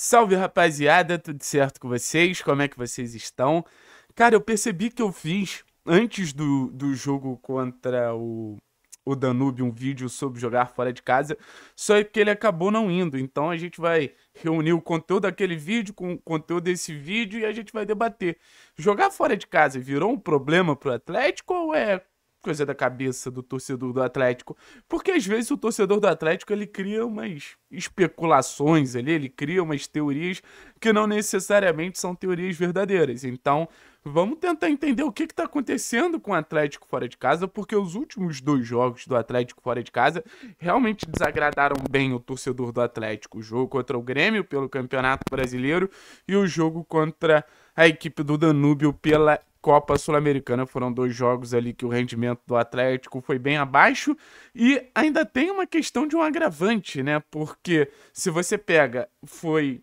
Salve rapaziada, tudo certo com vocês? Como é que vocês estão? Cara, eu percebi que eu fiz antes do, do jogo contra o, o Danúbio um vídeo sobre jogar fora de casa, só é que ele acabou não indo. Então a gente vai reunir o conteúdo daquele vídeo com o conteúdo desse vídeo e a gente vai debater. Jogar fora de casa virou um problema pro Atlético ou é coisa da cabeça do torcedor do Atlético. Porque às vezes o torcedor do Atlético ele cria umas especulações ali, ele cria umas teorias que não necessariamente são teorias verdadeiras. Então, vamos tentar entender o que está acontecendo com o Atlético fora de casa, porque os últimos dois jogos do Atlético fora de casa realmente desagradaram bem o torcedor do Atlético. O jogo contra o Grêmio pelo Campeonato Brasileiro e o jogo contra a equipe do Danúbio pela Copa Sul-Americana. Foram dois jogos ali que o rendimento do Atlético foi bem abaixo. E ainda tem uma questão de um agravante, né? Porque se você pega, foi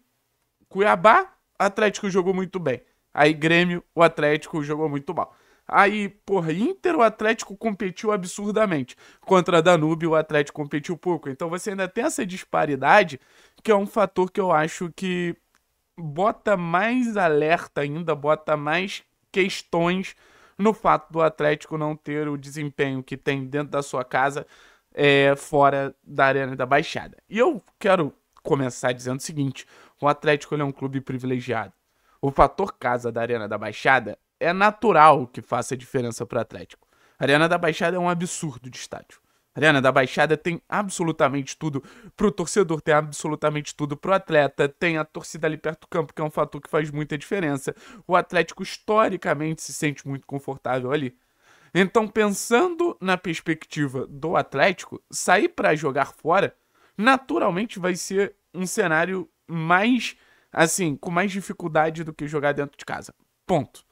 Cuiabá, Atlético jogou muito bem. Aí Grêmio, o Atlético jogou muito mal. Aí, porra, Inter, o Atlético competiu absurdamente. Contra Danúbio, o Atlético competiu pouco. Então você ainda tem essa disparidade, que é um fator que eu acho que bota mais alerta ainda, bota mais questões no fato do Atlético não ter o desempenho que tem dentro da sua casa é, fora da Arena da Baixada. E eu quero começar dizendo o seguinte: o Atlético é um clube privilegiado. O fator casa da Arena da Baixada é natural que faça diferença para o Atlético. A Arena da Baixada é um absurdo de estádio. Arena da Baixada tem absolutamente tudo pro torcedor, tem absolutamente tudo pro atleta, tem a torcida ali perto do campo, que é um fator que faz muita diferença. O Atlético historicamente se sente muito confortável ali. Então, pensando na perspectiva do Atlético, sair para jogar fora naturalmente vai ser um cenário mais assim, com mais dificuldade do que jogar dentro de casa. Ponto.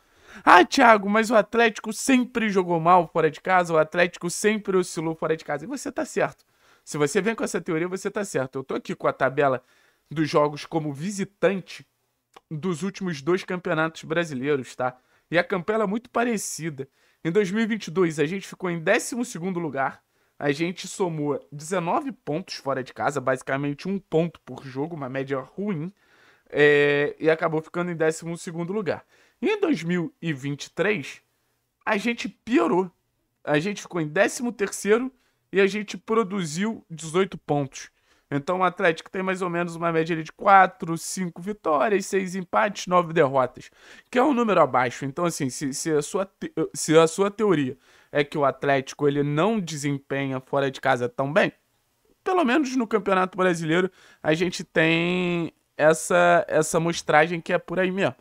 Ah, Thiago, mas o Atlético sempre jogou mal fora de casa, o Atlético sempre oscilou fora de casa. E você tá certo. Se você vem com essa teoria, você tá certo. Eu tô aqui com a tabela dos jogos como visitante dos últimos dois campeonatos brasileiros, tá? E a campeã é muito parecida. Em 2022, a gente ficou em 12 lugar. A gente somou 19 pontos fora de casa, basicamente um ponto por jogo, uma média ruim. É... e acabou ficando em 12 lugar. Em 2023, a gente piorou. A gente ficou em 13º e a gente produziu 18 pontos. Então o Atlético tem mais ou menos uma média de 4, 5 vitórias, 6 empates, 9 derrotas, que é um número abaixo. Então, assim, se, se, a, sua te, se a sua teoria é que o Atlético ele não desempenha fora de casa tão bem, pelo menos no Campeonato Brasileiro a gente tem essa, essa mostragem que é por aí mesmo.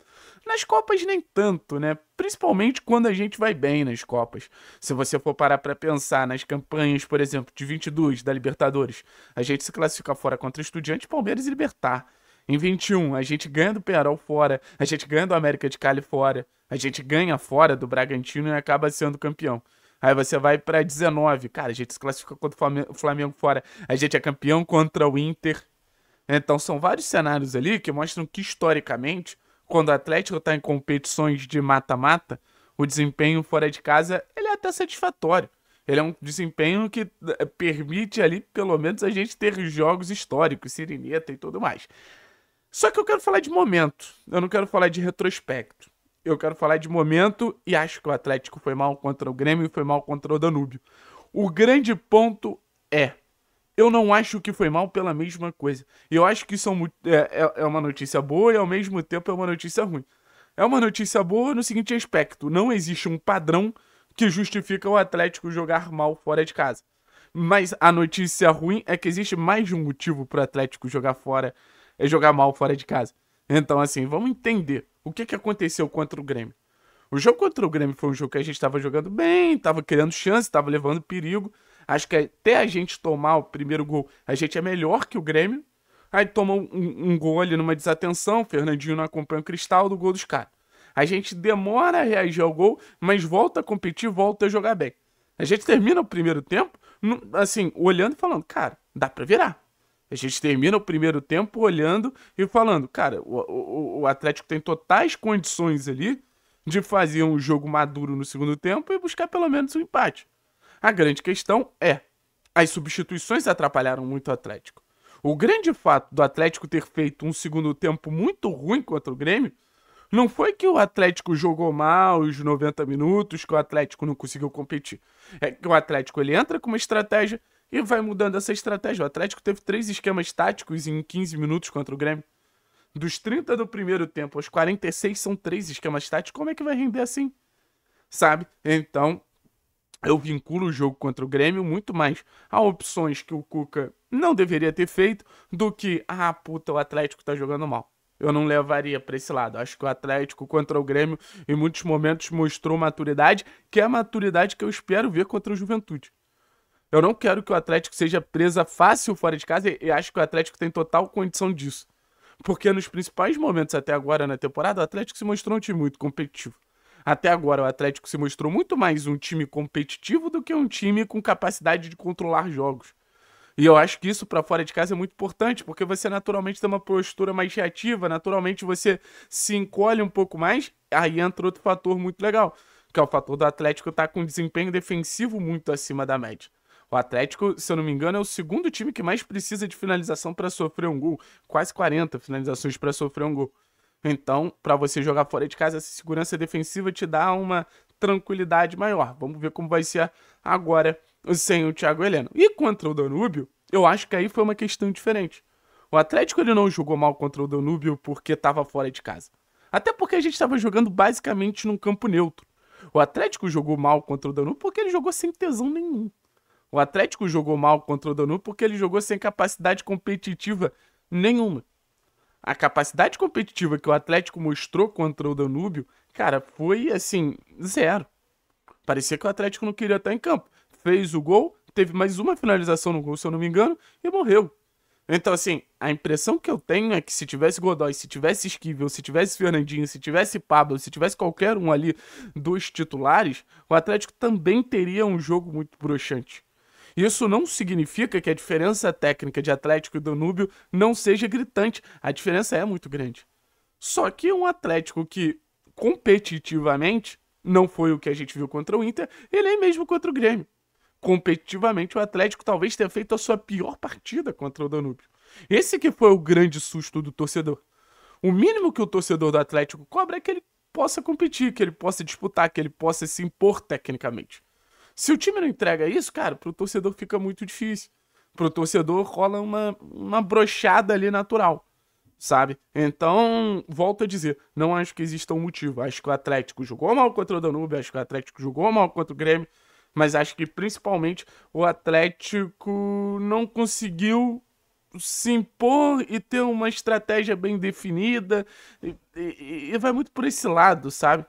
Nas Copas nem tanto, né? Principalmente quando a gente vai bem nas Copas. Se você for parar para pensar nas campanhas, por exemplo, de 22 da Libertadores, a gente se classifica fora contra Estudiantes, Palmeiras e Libertar. Em 21, a gente ganha do Penarol fora, a gente ganha do América de Cali fora, a gente ganha fora do Bragantino e acaba sendo campeão. Aí você vai para 19, cara, a gente se classifica contra o Flamengo fora, a gente é campeão contra o Inter. Então são vários cenários ali que mostram que historicamente quando o Atlético está em competições de mata-mata, o desempenho fora de casa ele é até satisfatório. Ele é um desempenho que eh, permite ali, pelo menos, a gente ter jogos históricos, sirineta e tudo mais. Só que eu quero falar de momento, eu não quero falar de retrospecto. Eu quero falar de momento e acho que o Atlético foi mal contra o Grêmio e foi mal contra o Danúbio. O grande ponto é eu não acho que foi mal pela mesma coisa. Eu acho que isso é é, é, é uma notícia boa e ao mesmo tempo é uma notícia ruim. É uma notícia boa no seguinte aspecto: não existe um padrão que justifica o Atlético jogar mal fora de casa. Mas a notícia ruim é que existe mais de um motivo para o Atlético jogar fora, é jogar mal fora de casa. Então, assim, vamos entender o que, que aconteceu contra o Grêmio. O jogo contra o Grêmio foi um jogo que a gente estava jogando bem, estava criando chance, estava levando perigo. Acho que até a gente tomar o primeiro gol, a gente é melhor que o Grêmio. Aí toma um, um gol ali numa desatenção, o Fernandinho não acompanha o cristal do gol dos caras. A gente demora a reagir ao gol, mas volta a competir, volta a jogar bem. A gente termina o primeiro tempo, assim, olhando e falando, cara, dá pra virar. A gente termina o primeiro tempo olhando e falando, cara, o, o, o Atlético tem totais condições ali de fazer um jogo maduro no segundo tempo e buscar pelo menos um empate. A grande questão é: as substituições atrapalharam muito o Atlético. O grande fato do Atlético ter feito um segundo tempo muito ruim contra o Grêmio não foi que o Atlético jogou mal os 90 minutos, que o Atlético não conseguiu competir. É que o Atlético ele entra com uma estratégia e vai mudando essa estratégia. O Atlético teve três esquemas táticos em 15 minutos contra o Grêmio. Dos 30 do primeiro tempo aos 46 são três esquemas táticos. Como é que vai render assim? Sabe? Então, eu vinculo o jogo contra o Grêmio muito mais a opções que o Cuca não deveria ter feito do que, ah, puta, o Atlético tá jogando mal. Eu não levaria para esse lado. Acho que o Atlético contra o Grêmio, em muitos momentos, mostrou maturidade, que é a maturidade que eu espero ver contra o Juventude. Eu não quero que o Atlético seja presa fácil fora de casa e acho que o Atlético tem total condição disso. Porque nos principais momentos até agora na temporada, o Atlético se mostrou um time muito competitivo. Até agora, o Atlético se mostrou muito mais um time competitivo do que um time com capacidade de controlar jogos. E eu acho que isso para fora de casa é muito importante, porque você naturalmente tem uma postura mais reativa, naturalmente você se encolhe um pouco mais. Aí entra outro fator muito legal, que é o fator do Atlético estar tá com um desempenho defensivo muito acima da média. O Atlético, se eu não me engano, é o segundo time que mais precisa de finalização para sofrer um gol, quase 40 finalizações para sofrer um gol. Então, para você jogar fora de casa, essa segurança defensiva te dá uma tranquilidade maior. Vamos ver como vai ser agora sem o Thiago Heleno. E contra o Danúbio, eu acho que aí foi uma questão diferente. O Atlético ele não jogou mal contra o Danúbio porque estava fora de casa. Até porque a gente estava jogando basicamente num campo neutro. O Atlético jogou mal contra o Danúbio porque ele jogou sem tesão nenhum. O Atlético jogou mal contra o Danúbio porque ele jogou sem capacidade competitiva nenhuma a capacidade competitiva que o Atlético mostrou contra o Danúbio, cara, foi assim, zero. Parecia que o Atlético não queria estar em campo. Fez o gol, teve mais uma finalização no gol, se eu não me engano, e morreu. Então, assim, a impressão que eu tenho é que se tivesse Godoy, se tivesse Esquivel, se tivesse Fernandinho, se tivesse Pablo, se tivesse qualquer um ali dos titulares, o Atlético também teria um jogo muito broxante. Isso não significa que a diferença técnica de Atlético e Danúbio não seja gritante. A diferença é muito grande. Só que um Atlético que competitivamente não foi o que a gente viu contra o Inter e nem mesmo contra o Grêmio. Competitivamente, o Atlético talvez tenha feito a sua pior partida contra o Danúbio. Esse que foi o grande susto do torcedor. O mínimo que o torcedor do Atlético cobra é que ele possa competir, que ele possa disputar, que ele possa se impor tecnicamente. Se o time não entrega isso, cara, pro torcedor fica muito difícil. Pro torcedor rola uma, uma brochada ali natural, sabe? Então, volto a dizer, não acho que exista um motivo. Acho que o Atlético jogou mal contra o Danúbio, acho que o Atlético jogou mal contra o Grêmio, mas acho que principalmente o Atlético não conseguiu se impor e ter uma estratégia bem definida. E, e, e vai muito por esse lado, sabe?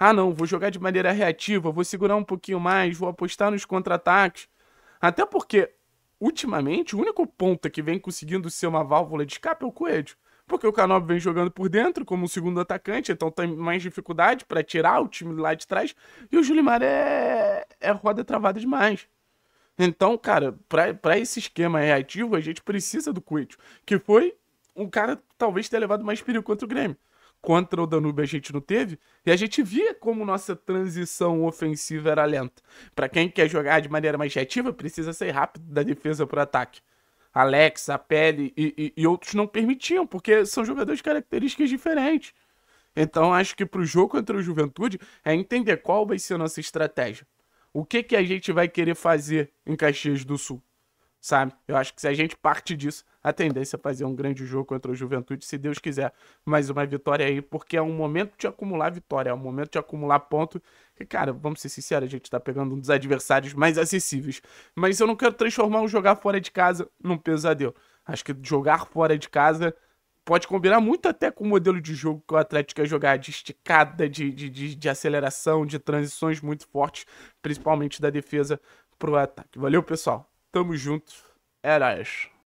Ah, não, vou jogar de maneira reativa, vou segurar um pouquinho mais, vou apostar nos contra-ataques. Até porque, ultimamente, o único ponta que vem conseguindo ser uma válvula de escape é o Coelho. Porque o Canob vem jogando por dentro como um segundo atacante, então tem mais dificuldade para tirar o time lá de trás. E o Julimar é, é roda travada demais. Então, cara, para esse esquema reativo, a gente precisa do Coelho, que foi um cara talvez tenha levado mais perigo contra o Grêmio. Contra o Danúbio a gente não teve. E a gente via como nossa transição ofensiva era lenta. Para quem quer jogar de maneira mais reativa, precisa ser rápido da defesa para o ataque. Alex, a Pele e, e, e, outros não permitiam, porque são jogadores de características diferentes. Então acho que para o jogo contra o Juventude é entender qual vai ser a nossa estratégia. O que, que a gente vai querer fazer em Caxias do Sul? sabe? Eu acho que se a gente parte disso, a tendência é fazer um grande jogo contra o Juventude, se Deus quiser, mais uma vitória aí, porque é um momento de acumular vitória, é um momento de acumular ponto. E, cara, vamos ser sinceros, a gente tá pegando um dos adversários mais acessíveis. Mas eu não quero transformar o jogar fora de casa num pesadelo. Acho que jogar fora de casa pode combinar muito até com o modelo de jogo que o Atlético quer jogar, de esticada, de, de, de, de aceleração, de transições muito fortes, principalmente da defesa pro ataque. Valeu, pessoal! Tamo junto. Eras.